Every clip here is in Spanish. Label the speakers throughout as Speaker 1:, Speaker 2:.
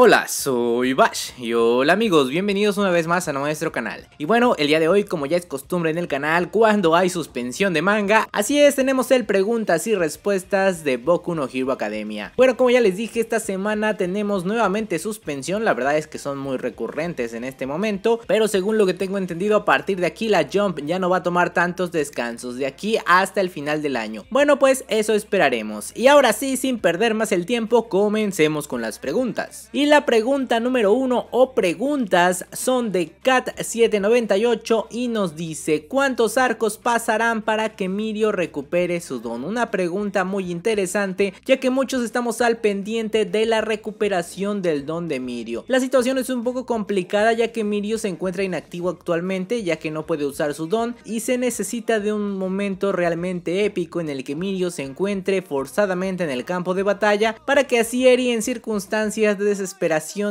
Speaker 1: Hola, soy Bash y hola amigos, bienvenidos una vez más a nuestro canal. Y bueno, el día de hoy, como ya es costumbre en el canal, cuando hay suspensión de manga, así es, tenemos el preguntas y respuestas de Boku no Hero Academia. Bueno, como ya les dije, esta semana tenemos nuevamente suspensión, la verdad es que son muy recurrentes en este momento, pero según lo que tengo entendido, a partir de aquí la Jump ya no va a tomar tantos descansos, de aquí hasta el final del año. Bueno, pues eso esperaremos. Y ahora sí, sin perder más el tiempo, comencemos con las preguntas la pregunta número uno o preguntas son de Cat798 y nos dice ¿Cuántos arcos pasarán para que Mirio recupere su don? Una pregunta muy interesante ya que muchos estamos al pendiente de la recuperación del don de Mirio. La situación es un poco complicada ya que Mirio se encuentra inactivo actualmente ya que no puede usar su don y se necesita de un momento realmente épico en el que Mirio se encuentre forzadamente en el campo de batalla para que así Eri en circunstancias de desesperación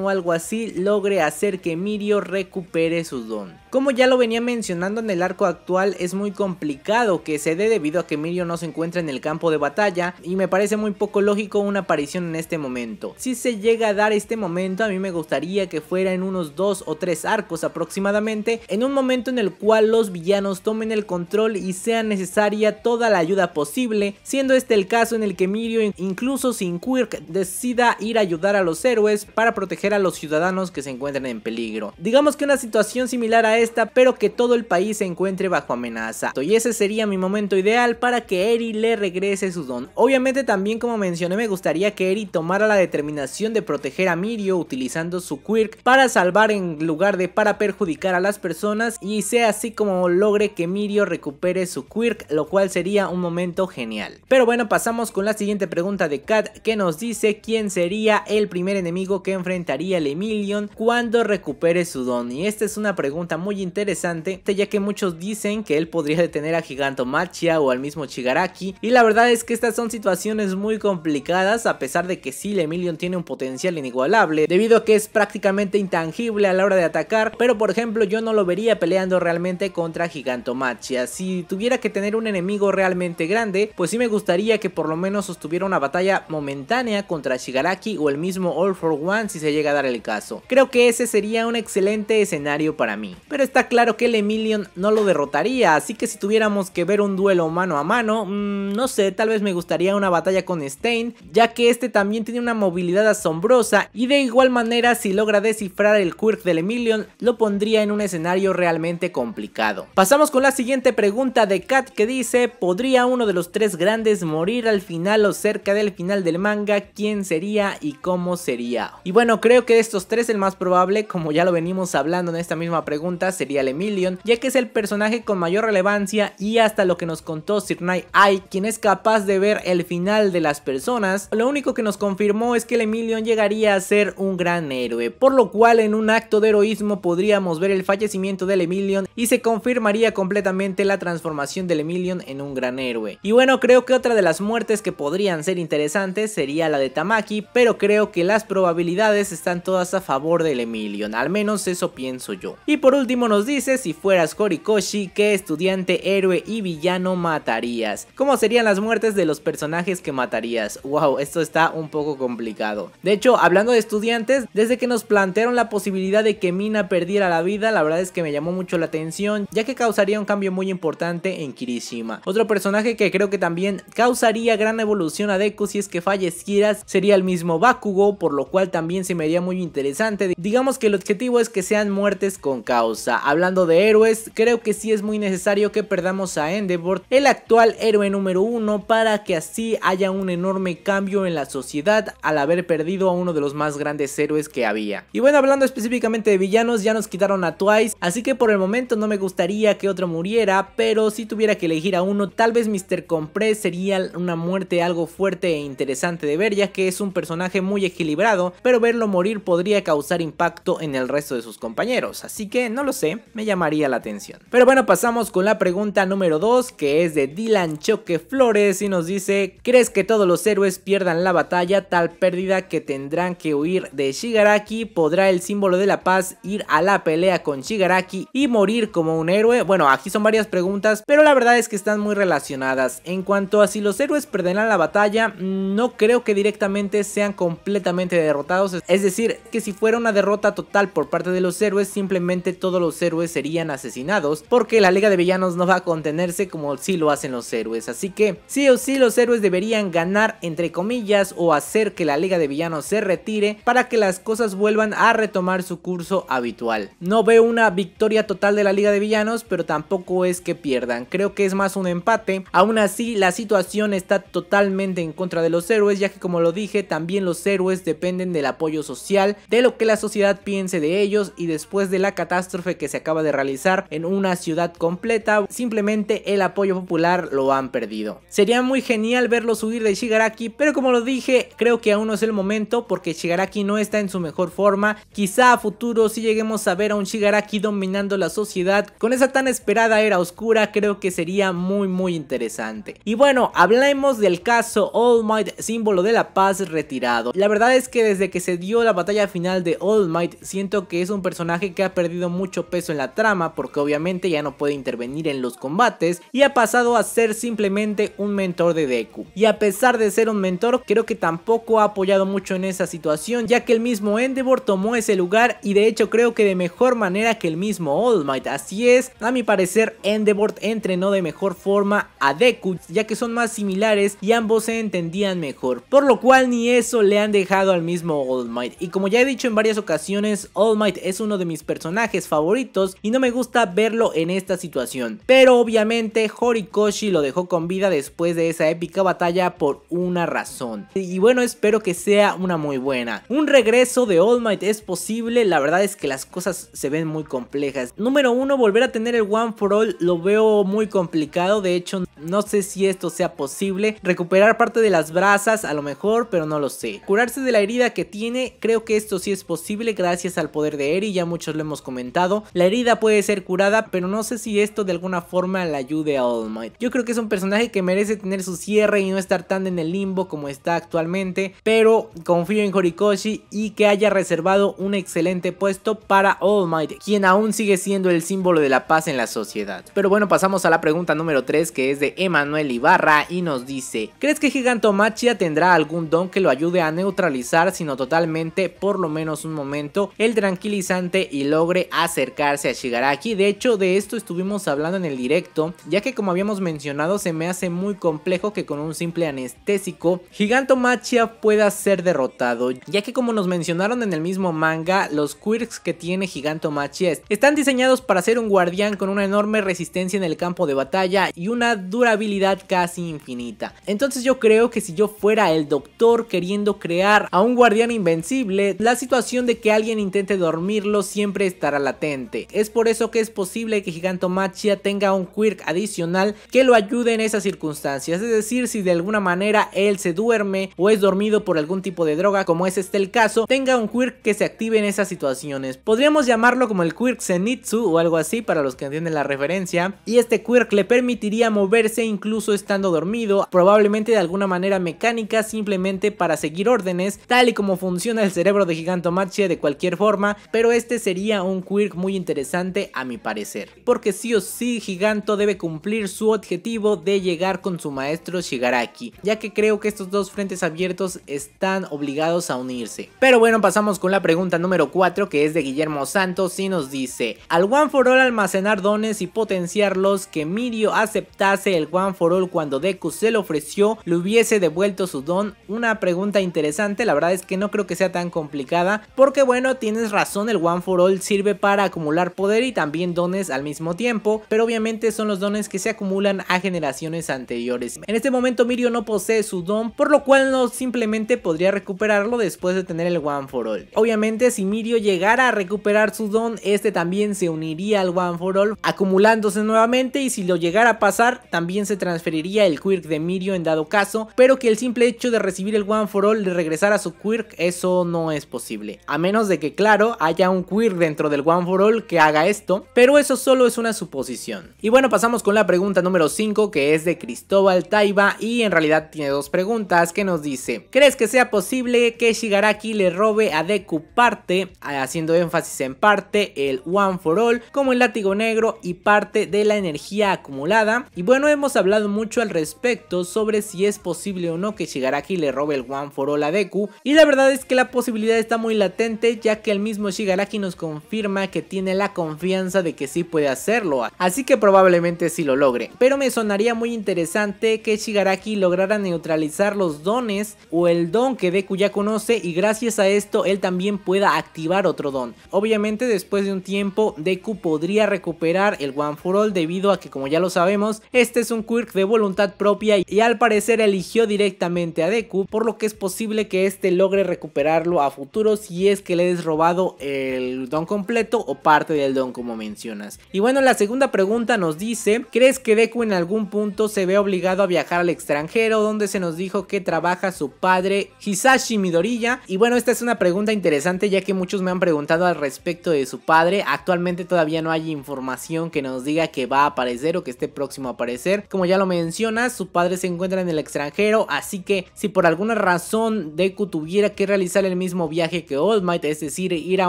Speaker 1: o algo así logre hacer que Mirio recupere su don. Como ya lo venía mencionando en el arco actual, es muy complicado que se dé debido a que Mirio no se encuentra en el campo de batalla y me parece muy poco lógico una aparición en este momento. Si se llega a dar este momento, a mí me gustaría que fuera en unos 2 o 3 arcos aproximadamente, en un momento en el cual los villanos tomen el control y sea necesaria toda la ayuda posible, siendo este el caso en el que Mirio incluso sin Quirk decida ir a ayudar a los héroes para proteger a los ciudadanos que se encuentren en peligro. Digamos que una situación similar a esta, pero que todo el país se encuentre bajo amenaza. Y ese sería mi momento ideal para que Eri le regrese su don. Obviamente también como mencioné me gustaría que Eri tomara la determinación de proteger a Mirio utilizando su quirk para salvar en lugar de para perjudicar a las personas y sea así como logre que Mirio recupere su quirk, lo cual sería un momento genial. Pero bueno, pasamos con la siguiente pregunta de Kat que nos dice quién sería el primer enemigo que enfrentaría el Emilion cuando recupere su don? Y esta es una pregunta muy interesante, ya que muchos dicen que él podría detener a Gigantomachia o al mismo Shigaraki y la verdad es que estas son situaciones muy complicadas, a pesar de que sí, el Emilion tiene un potencial inigualable, debido a que es prácticamente intangible a la hora de atacar, pero por ejemplo yo no lo vería peleando realmente contra Gigantomachia. Si tuviera que tener un enemigo realmente grande, pues sí me gustaría que por lo menos sostuviera una batalla momentánea contra Shigaraki o el mismo All for One si se llega a dar el caso. Creo que ese sería un excelente escenario para mí. Pero está claro que el Emilion no lo derrotaría, así que si tuviéramos que ver un duelo mano a mano, mm, no sé, tal vez me gustaría una batalla con Stain, ya que este también tiene una movilidad asombrosa y de igual manera si logra descifrar el quirk del Emilion, lo pondría en un escenario realmente complicado. Pasamos con la siguiente pregunta de Kat que dice, ¿podría uno de los tres grandes morir al final o cerca del final del manga? ¿Quién sería y cómo sería? Y bueno, creo que de estos tres el más probable, como ya lo venimos hablando en esta misma pregunta, sería el Emilion, ya que es el personaje con mayor relevancia y hasta lo que nos contó Sir Knight quien es capaz de ver el final de las personas, lo único que nos confirmó es que el Emilion llegaría a ser un gran héroe, por lo cual en un acto de heroísmo podríamos ver el fallecimiento del Emilion y se confirmaría completamente la transformación del Emilion en un gran héroe. Y bueno, creo que otra de las muertes que podrían ser interesantes sería la de Tamaki, pero creo que las probabilidades habilidades están todas a favor del Emilion, al menos eso pienso yo. Y por último nos dice si fueras Horikoshi, ¿qué estudiante, héroe y villano matarías? ¿Cómo serían las muertes de los personajes que matarías? Wow, esto está un poco complicado. De hecho, hablando de estudiantes, desde que nos plantearon la posibilidad de que Mina perdiera la vida, la verdad es que me llamó mucho la atención, ya que causaría un cambio muy importante en Kirishima. Otro personaje que creo que también causaría gran evolución a Deku si es que falleciera sería el mismo Bakugo, por lo cual también se me haría muy interesante. Digamos que el objetivo es que sean muertes con causa. Hablando de héroes, creo que sí es muy necesario que perdamos a Endeavor, el actual héroe número uno, para que así haya un enorme cambio en la sociedad al haber perdido a uno de los más grandes héroes que había. Y bueno, hablando específicamente de villanos, ya nos quitaron a Twice, así que por el momento no me gustaría que otro muriera, pero si tuviera que elegir a uno, tal vez Mr. Compress sería una muerte algo fuerte e interesante de ver, ya que es un personaje muy equilibrado pero verlo morir podría causar impacto en el resto de sus compañeros, así que no lo sé, me llamaría la atención. Pero bueno, pasamos con la pregunta número 2, que es de Dylan Choque Flores y nos dice, ¿crees que todos los héroes pierdan la batalla tal pérdida que tendrán que huir de Shigaraki? ¿Podrá el símbolo de la paz ir a la pelea con Shigaraki y morir como un héroe? Bueno, aquí son varias preguntas, pero la verdad es que están muy relacionadas. En cuanto a si los héroes perderán la batalla, no creo que directamente sean completamente derrotados es decir, que si fuera una derrota total por parte de los héroes, simplemente todos los héroes serían asesinados, porque la Liga de Villanos no va a contenerse como si lo hacen los héroes. Así que sí o sí los héroes deberían ganar entre comillas o hacer que la Liga de Villanos se retire para que las cosas vuelvan a retomar su curso habitual. No veo una victoria total de la Liga de Villanos, pero tampoco es que pierdan. Creo que es más un empate. Aún así, la situación está totalmente en contra de los héroes, ya que como lo dije, también los héroes dependen del apoyo social, de lo que la sociedad piense de ellos y después de la catástrofe que se acaba de realizar en una ciudad completa, simplemente el apoyo popular lo han perdido. Sería muy genial verlos subir de Shigaraki, pero como lo dije, creo que aún no es el momento porque Shigaraki no está en su mejor forma, quizá a futuro si lleguemos a ver a un Shigaraki dominando la sociedad con esa tan esperada era oscura, creo que sería muy muy interesante. Y bueno, hablemos del caso All Might, símbolo de la paz retirado. La verdad es que desde de que se dio la batalla final de All Might, siento que es un personaje que ha perdido mucho peso en la trama porque obviamente ya no puede intervenir en los combates y ha pasado a ser simplemente un mentor de Deku. Y a pesar de ser un mentor, creo que tampoco ha apoyado mucho en esa situación ya que el mismo Endeavor tomó ese lugar y de hecho creo que de mejor manera que el mismo All Might. Así es, a mi parecer Endeavor entrenó de mejor forma a Deku ya que son más similares y ambos se entendían mejor. Por lo cual ni eso le han dejado al mismo All Might. Y como ya he dicho en varias ocasiones, All Might es uno de mis personajes favoritos y no me gusta verlo en esta situación. Pero obviamente Horikoshi lo dejó con vida después de esa épica batalla por una razón. Y bueno, espero que sea una muy buena. Un regreso de All Might es posible, la verdad es que las cosas se ven muy complejas. Número uno, volver a tener el One for All lo veo muy complicado, de hecho no sé si esto sea posible. Recuperar parte de las brasas a lo mejor, pero no lo sé. Curarse de la herida que tiene, creo que esto sí es posible gracias al poder de Eri, ya muchos lo hemos comentado. La herida puede ser curada, pero no sé si esto de alguna forma la ayude a All Might. Yo creo que es un personaje que merece tener su cierre y no estar tan en el limbo como está actualmente, pero confío en Horikoshi y que haya reservado un excelente puesto para All Might, quien aún sigue siendo el símbolo de la paz en la sociedad. Pero bueno, pasamos a la pregunta número 3 que es de Emanuel Ibarra y nos dice, ¿crees que Gigantomachia tendrá algún don que lo ayude a neutralizar sin totalmente por lo menos un momento el tranquilizante y logre acercarse a Shigaraki. De hecho de esto estuvimos hablando en el directo ya que como habíamos mencionado se me hace muy complejo que con un simple anestésico Gigantomachia pueda ser derrotado ya que como nos mencionaron en el mismo manga los quirks que tiene Gigantomachia están diseñados para ser un guardián con una enorme resistencia en el campo de batalla y una durabilidad casi infinita. Entonces yo creo que si yo fuera el doctor queriendo crear a un guardián invencible, la situación de que alguien intente dormirlo siempre estará latente. Es por eso que es posible que Gigantomachia tenga un quirk adicional que lo ayude en esas circunstancias, es decir, si de alguna manera él se duerme o es dormido por algún tipo de droga, como es este el caso, tenga un quirk que se active en esas situaciones. Podríamos llamarlo como el quirk Zenitsu o algo así para los que entienden la referencia, y este quirk le permitiría moverse incluso estando dormido, probablemente de alguna manera mecánica simplemente para seguir órdenes, tal y como funciona el cerebro de Gigantomachia de cualquier forma, pero este sería un quirk muy interesante a mi parecer, porque sí o sí Giganto debe cumplir su objetivo de llegar con su maestro Shigaraki, ya que creo que estos dos frentes abiertos están obligados a unirse. Pero bueno, pasamos con la pregunta número 4 que es de Guillermo Santos y nos dice, al One for All almacenar dones y potenciarlos, que Mirio aceptase el One for All cuando Deku se lo ofreció, le hubiese devuelto su don, una pregunta interesante, la verdad es que no creo que sea tan complicada. Porque bueno, tienes razón, el One for All sirve para acumular poder y también dones al mismo tiempo. Pero obviamente son los dones que se acumulan a generaciones anteriores. En este momento Mirio no posee su don, por lo cual no simplemente podría recuperarlo después de tener el One for All. Obviamente si Mirio llegara a recuperar su don, este también se uniría al One for All, acumulándose nuevamente y si lo llegara a pasar, también se transferiría el Quirk de Mirio en dado caso, pero que el simple hecho de recibir el One for All regresar a su Quirk eso no es posible, a menos de que claro haya un queer dentro del One for All que haga esto, pero eso solo es una suposición. Y bueno, pasamos con la pregunta número 5 que es de Cristóbal Taiba y en realidad tiene dos preguntas que nos dice, ¿crees que sea posible que Shigaraki le robe a Deku parte, haciendo énfasis en parte, el One for All como el látigo negro y parte de la energía acumulada? Y bueno, hemos hablado mucho al respecto sobre si es posible o no que Shigaraki le robe el One for All a Deku y la verdad es que la posibilidad está muy latente ya que el mismo Shigaraki nos confirma que tiene la confianza de que sí puede hacerlo, así que probablemente sí lo logre. Pero me sonaría muy interesante que Shigaraki lograra neutralizar los dones o el don que Deku ya conoce y gracias a esto él también pueda activar otro don. Obviamente después de un tiempo Deku podría recuperar el One for All debido a que como ya lo sabemos este es un quirk de voluntad propia y al parecer eligió directamente a Deku por lo que es posible que este logre recuperarlo a futuro si es que le des robado el don completo o parte del don como mencionas. Y bueno, la segunda pregunta nos dice, ¿crees que Deku en algún punto se ve obligado a viajar al extranjero donde se nos dijo que trabaja su padre Hisashi Midoriya? Y bueno, esta es una pregunta interesante ya que muchos me han preguntado al respecto de su padre. Actualmente todavía no hay información que nos diga que va a aparecer o que esté próximo a aparecer. Como ya lo mencionas, su padre se encuentra en el extranjero, así que si por alguna razón Deku tuviera que realizar el mismo viaje que All Might, es decir, ir a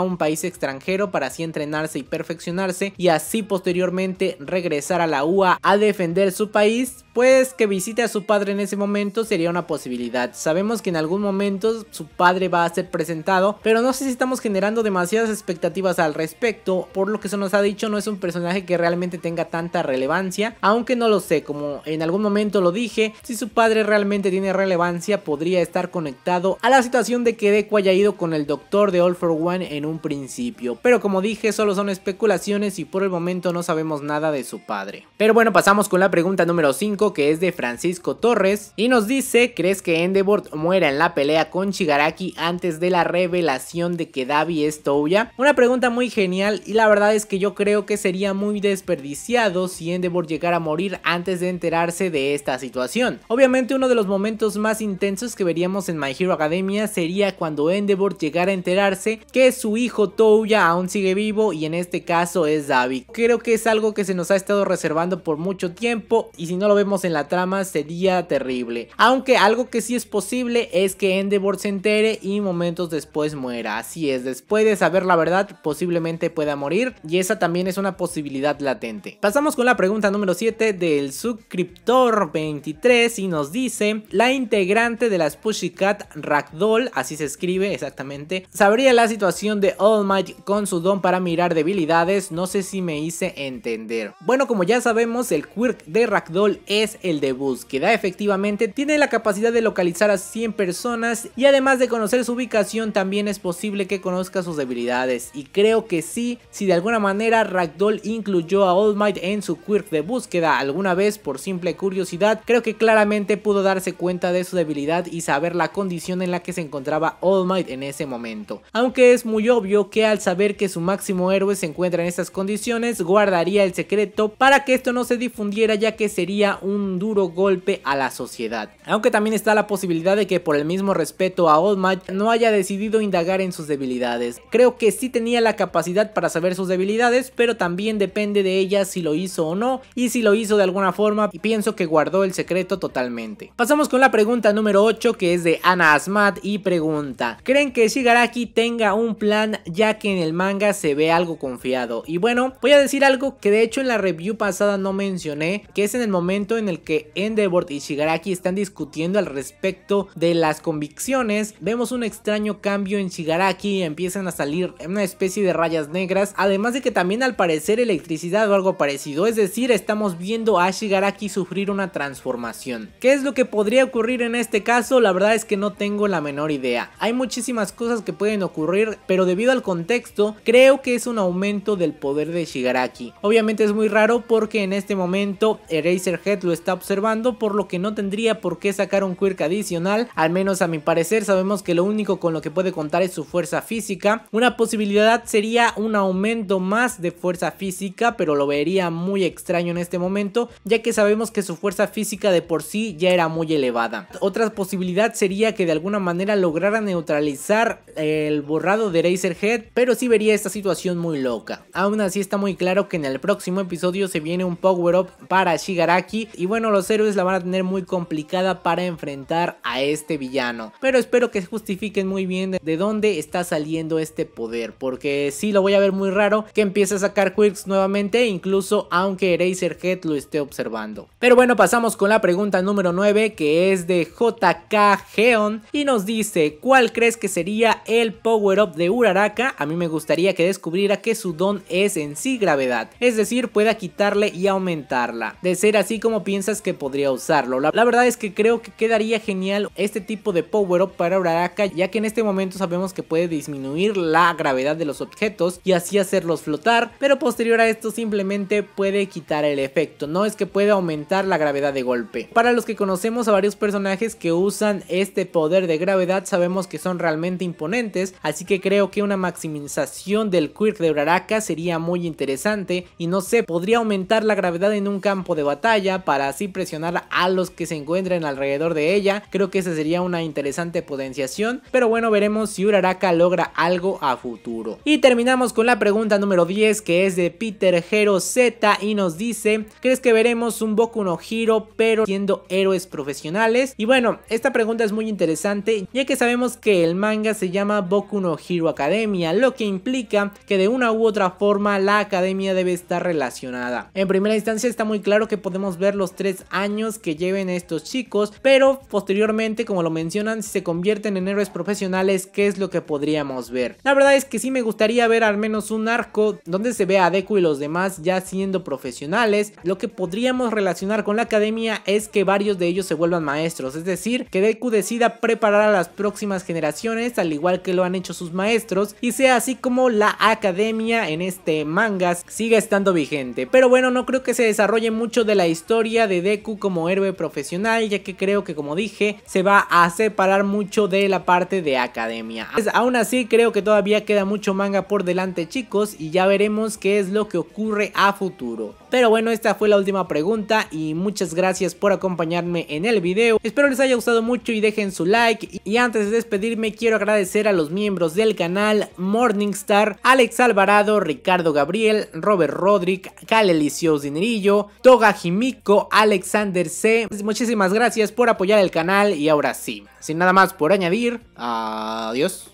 Speaker 1: un país extranjero para así entrenarse y perfeccionarse y así posteriormente regresar a la UA a defender su país pues que visite a su padre en ese momento sería una posibilidad. Sabemos que en algún momento su padre va a ser presentado, pero no sé si estamos generando demasiadas expectativas al respecto. Por lo que se nos ha dicho, no es un personaje que realmente tenga tanta relevancia, aunque no lo sé, como en algún momento lo dije, si su padre realmente tiene relevancia, podría estar conectado a la situación de que Deku haya ido con el doctor de All for One en un principio. Pero como dije, solo son especulaciones y por el momento no sabemos nada de su padre. Pero bueno, pasamos con la pregunta número 5 que es de Francisco Torres y nos dice, ¿crees que Endeavor muera en la pelea con Shigaraki antes de la revelación de que Davi es Touya? Una pregunta muy genial y la verdad es que yo creo que sería muy desperdiciado si Endeavor llegara a morir antes de enterarse de esta situación. Obviamente uno de los momentos más intensos que veríamos en My Hero Academia sería cuando Endeavor llegara a enterarse que su hijo Touya aún sigue vivo y en este caso es Davi. Creo que es algo que se nos ha estado reservando por mucho tiempo y si no lo vemos en la trama sería terrible. Aunque algo que sí es posible es que Endeavor se entere y momentos después muera. Así es, después de saber la verdad posiblemente pueda morir y esa también es una posibilidad latente. Pasamos con la pregunta número 7 del suscriptor 23 y nos dice, la integrante de las Cat Ragdoll, así se escribe exactamente, sabría la situación de All Might con su don para mirar debilidades, no sé si me hice entender. Bueno, como ya sabemos, el quirk de Ragdoll es es el de búsqueda. Efectivamente, tiene la capacidad de localizar a 100 personas y además de conocer su ubicación, también es posible que conozca sus debilidades. Y creo que sí, si de alguna manera Ragdoll incluyó a All Might en su quirk de búsqueda alguna vez por simple curiosidad, creo que claramente pudo darse cuenta de su debilidad y saber la condición en la que se encontraba All Might en ese momento. Aunque es muy obvio que al saber que su máximo héroe se encuentra en estas condiciones, guardaría el secreto para que esto no se difundiera ya que sería un un duro golpe a la sociedad. Aunque también está la posibilidad de que por el mismo respeto a Old no haya decidido indagar en sus debilidades. Creo que sí tenía la capacidad para saber sus debilidades, pero también depende de ella si lo hizo o no, y si lo hizo de alguna forma, y pienso que guardó el secreto totalmente. Pasamos con la pregunta número 8 que es de Ana Asmat y pregunta, ¿creen que Shigaraki tenga un plan ya que en el manga se ve algo confiado? Y bueno, voy a decir algo que de hecho en la review pasada no mencioné, que es en el momento en el que Endeavor y Shigaraki están discutiendo al respecto de las convicciones, vemos un extraño cambio en Shigaraki, empiezan a salir una especie de rayas negras, además de que también al parecer electricidad o algo parecido, es decir, estamos viendo a Shigaraki sufrir una transformación. ¿Qué es lo que podría ocurrir en este caso? La verdad es que no tengo la menor idea. Hay muchísimas cosas que pueden ocurrir, pero debido al contexto, creo que es un aumento del poder de Shigaraki. Obviamente es muy raro porque en este momento Eraser lo está observando, por lo que no tendría por qué sacar un quirk adicional, al menos a mi parecer sabemos que lo único con lo que puede contar es su fuerza física, una posibilidad sería un aumento más de fuerza física, pero lo vería muy extraño en este momento, ya que sabemos que su fuerza física de por sí ya era muy elevada. Otra posibilidad sería que de alguna manera lograra neutralizar eh, el borrado de Head... pero sí vería esta situación muy loca. Aún así está muy claro que en el próximo episodio se viene un power up para Shigaraki y bueno, los héroes la van a tener muy complicada para enfrentar a este villano. Pero espero que justifiquen muy bien de dónde está saliendo este poder. Porque sí lo voy a ver muy raro que empiece a sacar quirks nuevamente. Incluso aunque Head lo esté observando. Pero bueno, pasamos con la pregunta número 9 que es de JK Geon. Y nos dice, ¿cuál crees que sería el power-up de Uraraka? A mí me gustaría que descubriera que su don es en sí gravedad. Es decir, pueda quitarle y aumentarla. De ser así como piensas que podría usarlo. La, verdad es que creo que quedaría genial este tipo de power up para Uraraka ya que en este momento sabemos que puede disminuir la gravedad de los objetos y así hacerlos flotar, pero posterior a esto simplemente puede quitar el efecto, no es que puede aumentar la gravedad de golpe. Para los que conocemos a varios personajes que usan este poder de gravedad sabemos que son realmente imponentes, así que creo que una maximización del quirk de Uraraka sería muy interesante y no sé, podría aumentar la gravedad en un campo de batalla para así presionar a los que se encuentren alrededor de ella. Creo que esa sería una interesante potenciación, pero bueno, veremos si Uraraka logra algo a futuro. Y terminamos con la pregunta número 10 que es de Peter Hero Z y nos dice, ¿crees que veremos un Boku no Hero pero siendo héroes profesionales? Y bueno, esta pregunta es muy interesante ya que sabemos que el manga se llama Boku no Hero Academia, lo que implica que de una u otra forma la academia debe estar relacionada. En primera instancia está muy claro que podemos ver los tres años que lleven estos chicos, pero posteriormente, como lo mencionan, si se convierten en héroes profesionales, ¿qué es lo que podríamos ver? La verdad es que sí me gustaría ver al menos un arco donde se vea a Deku y los demás ya siendo profesionales. Lo que podríamos relacionar con la academia es que varios de ellos se vuelvan maestros, es decir, que Deku decida preparar a las próximas generaciones al igual que lo han hecho sus maestros y sea así como la academia en este manga siga estando vigente. Pero bueno, no creo que se desarrolle mucho de la historia de Deku como héroe profesional, ya que creo que como dije, se va a separar mucho de la parte de academia. Pues, aún así, creo que todavía queda mucho manga por delante chicos y ya veremos qué es lo que ocurre a futuro. Pero bueno, esta fue la última pregunta y muchas gracias por acompañarme en el video. Espero les haya gustado mucho y dejen su like. Y antes de despedirme quiero agradecer a los miembros del canal Morningstar, Alex Alvarado, Ricardo Gabriel, Robert Rodrick, Kale Dinerillo, Toga Jimico, Alexander C. Muchísimas gracias por apoyar el canal y ahora sí, sin nada más por añadir, adiós.